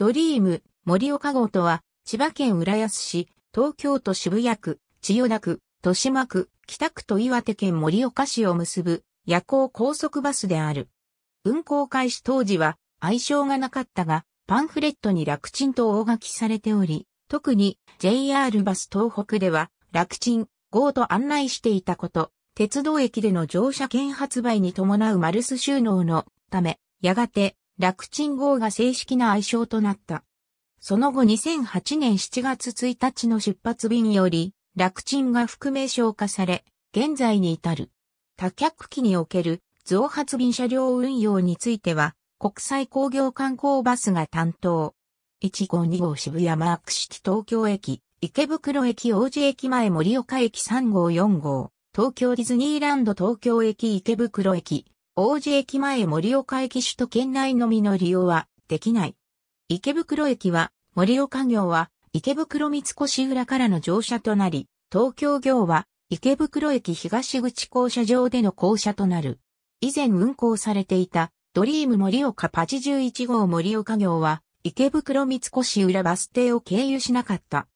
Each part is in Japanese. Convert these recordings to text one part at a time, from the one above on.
ドリーム、森岡号とは、千葉県浦安市、東京都渋谷区、千代田区、豊島区、北区と岩手県森岡市を結ぶ夜行高速バスである。運行開始当時は愛称がなかったが、パンフレットに楽ちんと大書きされており、特に JR バス東北では楽ちん、号と案内していたこと、鉄道駅での乗車券発売に伴うマルス収納のため、やがて楽チン号が正式な愛称となった。その後2008年7月1日の出発便より、楽チンが含名称化され、現在に至る。多客機における増発便車両運用については、国際工業観光バスが担当。1号2号渋谷マークシティ東京駅、池袋駅王子駅前盛岡駅3号4号、東京ディズニーランド東京駅池袋駅、王子駅前盛岡駅首都圏内のみの利用はできない。池袋駅は、盛岡業は、池袋三越裏からの乗車となり、東京業は、池袋駅東口校舎場での校舎となる。以前運行されていた、ドリーム盛岡81号盛岡行は、池袋三越裏バス停を経由しなかった。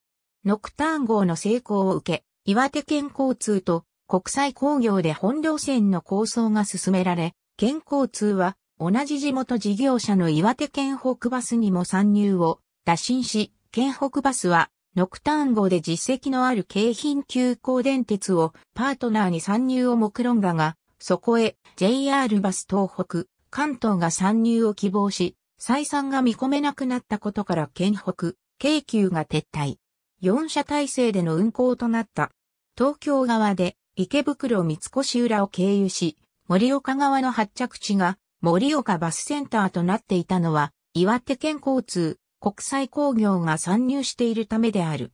ノクターン号の成功を受け、岩手県交通と国際工業で本路線の構想が進められ、県交通は同じ地元事業者の岩手県北バスにも参入を打診し、県北バスはノクターン号で実績のある京浜急行電鉄をパートナーに参入を目論んだが、そこへ JR バス東北、関東が参入を希望し、採算が見込めなくなったことから県北、京急が撤退。4社体制での運行となった。東京側で池袋三越浦を経由し、森岡側の発着地が森岡バスセンターとなっていたのは、岩手県交通、国際工業が参入しているためである。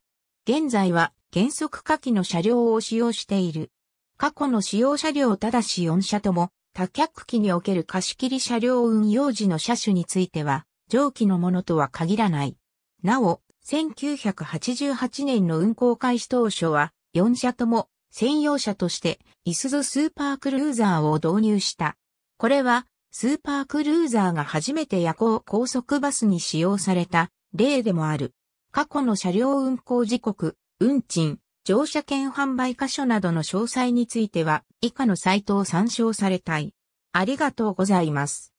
現在は原則下記の車両を使用している。過去の使用車両ただし4車とも、多客機における貸切車両運用時の車種については、上記のものとは限らない。なお、1988年の運行開始当初は、4社とも専用車として、イスズスーパークルーザーを導入した。これは、スーパークルーザーが初めて夜行高速バスに使用された例でもある。過去の車両運行時刻、運賃、乗車券販売箇所などの詳細については、以下のサイトを参照されたい。ありがとうございます。